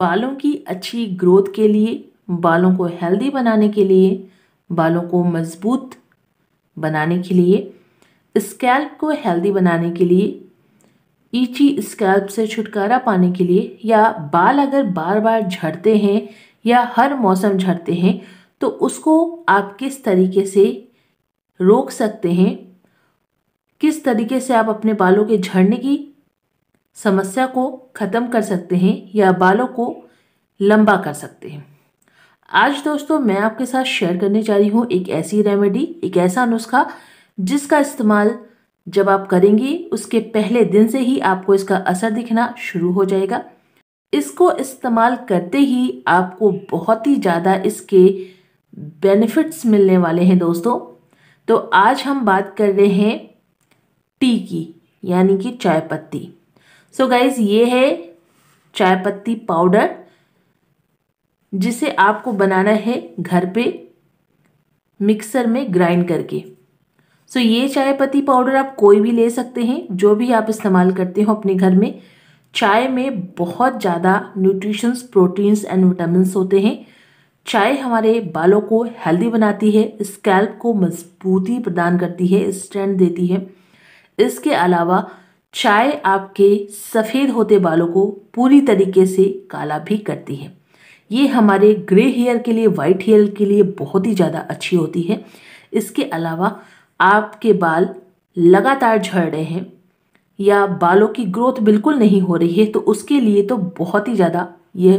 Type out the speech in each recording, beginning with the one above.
बालों की अच्छी ग्रोथ के लिए बालों को हेल्दी बनाने के लिए बालों को मजबूत बनाने के लिए स्कैल्प को हेल्दी बनाने के लिए ईची स्कैल्प से छुटकारा पाने के लिए या बाल अगर बार बार झड़ते हैं या हर मौसम झड़ते हैं तो उसको आप किस तरीके से रोक सकते हैं किस तरीके से आप अपने बालों के झड़ने की समस्या को ख़त्म कर सकते हैं या बालों को लंबा कर सकते हैं आज दोस्तों मैं आपके साथ शेयर करने जा रही हूँ एक ऐसी रेमेडी एक ऐसा नुस्खा जिसका इस्तेमाल जब आप करेंगे उसके पहले दिन से ही आपको इसका असर दिखना शुरू हो जाएगा इसको इस्तेमाल करते ही आपको बहुत ही ज़्यादा इसके बेनिफिट्स मिलने वाले हैं दोस्तों तो आज हम बात कर रहे हैं टी की यानी कि चाय पत्ती सो so गाइज ये है चाय पत्ती पाउडर जिसे आपको बनाना है घर पे मिक्सर में ग्राइंड करके सो so ये चाय पत्ती पाउडर आप कोई भी ले सकते हैं जो भी आप इस्तेमाल करते हो अपने घर में चाय में बहुत ज़्यादा न्यूट्रिशंस प्रोटीन्स एंड विटामिन्स होते हैं चाय हमारे बालों को हेल्दी बनाती है स्कैल्प को मजबूती प्रदान करती है स्ट्रेंथ देती है इसके अलावा चाय आपके सफ़ेद होते बालों को पूरी तरीके से काला भी करती है ये हमारे ग्रे हेयर के लिए वाइट हेयर के लिए बहुत ही ज़्यादा अच्छी होती है इसके अलावा आपके बाल लगातार झड़ रहे हैं या बालों की ग्रोथ बिल्कुल नहीं हो रही है तो उसके लिए तो बहुत ही ज़्यादा ये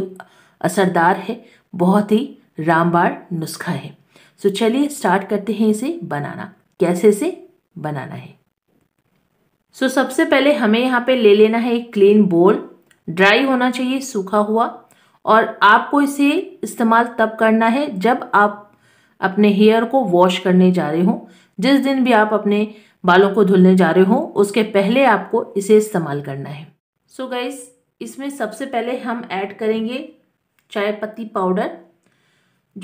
असरदार है बहुत ही रामबार नुस्खा है सो चलिए स्टार्ट करते हैं इसे बनाना कैसे से बनाना है सो so, सबसे पहले हमें यहाँ पे ले लेना है एक क्लीन बोल ड्राई होना चाहिए सूखा हुआ और आपको इसे इस्तेमाल तब करना है जब आप अपने हेयर को वॉश करने जा रहे हो जिस दिन भी आप अपने बालों को धुलने जा रहे हो उसके पहले आपको इसे इस्तेमाल करना है सो so गाइस इसमें सबसे पहले हम ऐड करेंगे चाय पत्ती पाउडर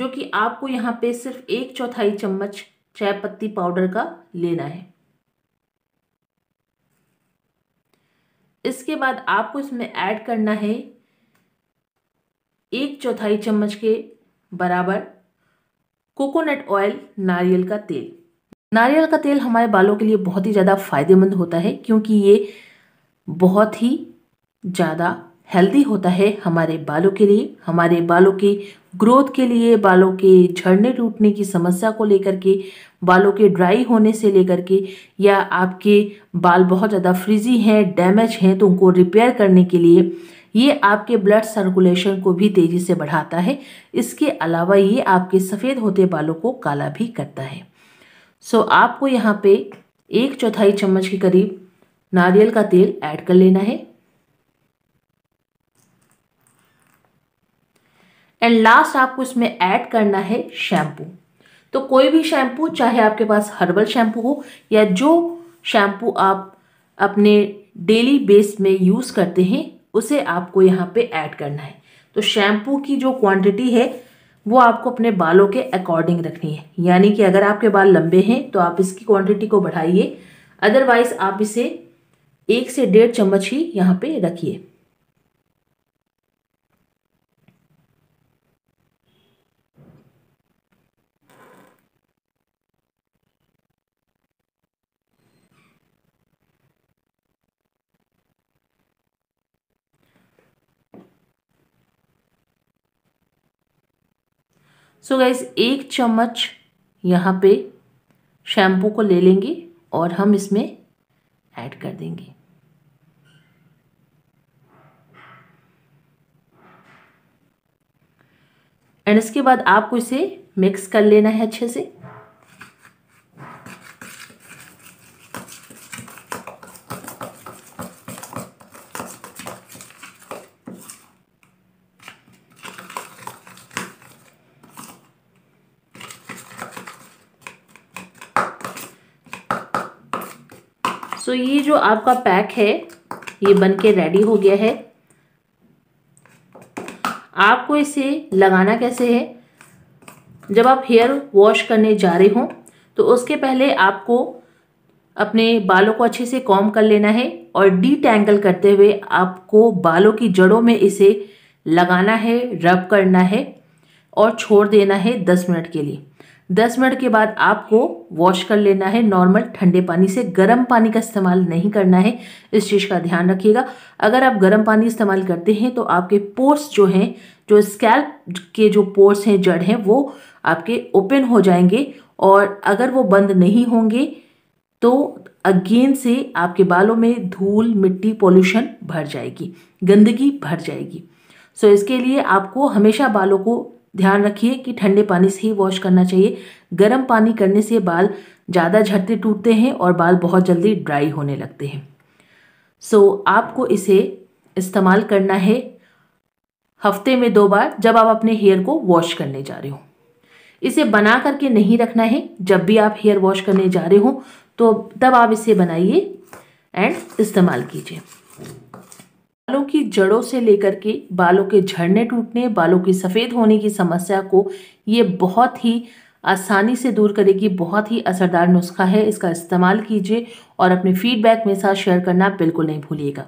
जो कि आपको यहाँ पे सिर्फ एक चौथाई चम्मच चाय पत्ती पाउडर का लेना है इसके बाद आपको इसमें ऐड करना है एक चौथाई चम्मच के बराबर कोकोनट ऑयल नारियल का तेल नारियल का तेल हमारे बालों के लिए बहुत ही ज़्यादा फायदेमंद होता है क्योंकि ये बहुत ही ज़्यादा हेल्दी होता है हमारे बालों के लिए हमारे बालों की ग्रोथ के लिए बालों के झड़ने टूटने की समस्या को लेकर के बालों के ड्राई होने से लेकर के या आपके बाल बहुत ज़्यादा फ्रिजी हैं डैमेज हैं तो उनको रिपेयर करने के लिए ये आपके ब्लड सर्कुलेशन को भी तेज़ी से बढ़ाता है इसके अलावा ये आपके सफ़ेद होते बालों को काला भी करता है सो so, आपको यहाँ पे एक चौथाई चम्मच के करीब नारियल का तेल ऐड कर लेना है एंड लास्ट आपको इसमें ऐड करना है शैम्पू तो कोई भी शैम्पू चाहे आपके पास हर्बल शैम्पू हो या जो शैम्पू आप अपने डेली बेस में यूज़ करते हैं उसे आपको यहाँ पे ऐड करना है तो शैम्पू की जो क्वांटिटी है वो आपको अपने बालों के अकॉर्डिंग रखनी है यानी कि अगर आपके बाल लंबे हैं तो आप इसकी क्वांटिटी को बढ़ाइए अदरवाइज़ आप इसे एक से डेढ़ चम्मच ही यहाँ पे रखिए सो so गैस एक चम्मच यहाँ पे शैम्पू को ले लेंगे और हम इसमें ऐड कर देंगे एंड इसके बाद आपको इसे मिक्स कर लेना है अच्छे से सो so, ये जो आपका पैक है ये बन के रेडी हो गया है आपको इसे लगाना कैसे है जब आप हेयर वॉश करने जा रहे हो तो उसके पहले आपको अपने बालों को अच्छे से कॉम कर लेना है और डी टैंगल करते हुए आपको बालों की जड़ों में इसे लगाना है रब करना है और छोड़ देना है दस मिनट के लिए 10 मिनट के बाद आपको वॉश कर लेना है नॉर्मल ठंडे पानी से गर्म पानी का इस्तेमाल नहीं करना है इस चीज़ का ध्यान रखिएगा अगर आप गर्म पानी इस्तेमाल करते हैं तो आपके पोर्स जो हैं जो स्कैल्प के जो पोर्स हैं जड़ हैं वो आपके ओपन हो जाएंगे और अगर वो बंद नहीं होंगे तो अगेन से आपके बालों में धूल मिट्टी पॉल्यूशन भर जाएगी गंदगी भर जाएगी सो so, इसके लिए आपको हमेशा बालों को ध्यान रखिए कि ठंडे पानी से ही वॉश करना चाहिए गर्म पानी करने से बाल ज़्यादा झड़ते टूटते हैं और बाल बहुत जल्दी ड्राई होने लगते हैं सो so, आपको इसे इस्तेमाल करना है हफ्ते में दो बार जब आप अपने हेयर को वॉश करने जा रहे हो इसे बना करके नहीं रखना है जब भी आप हेयर वॉश करने जा रहे हो तो तब आप इसे बनाइए एंड इस्तेमाल कीजिए बालों की जड़ों से लेकर के बालों के झड़ने टूटने बालों की सफ़ेद होने की समस्या को ये बहुत ही आसानी से दूर करेगी बहुत ही असरदार नुस्खा है इसका इस्तेमाल कीजिए और अपने फीडबैक मेरे साथ शेयर करना बिल्कुल नहीं भूलिएगा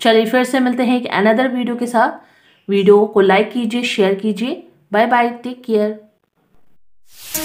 चलिए फिर से मिलते हैं एक अनदर वीडियो के साथ वीडियो को लाइक कीजिए शेयर कीजिए बाय बाय टेक केयर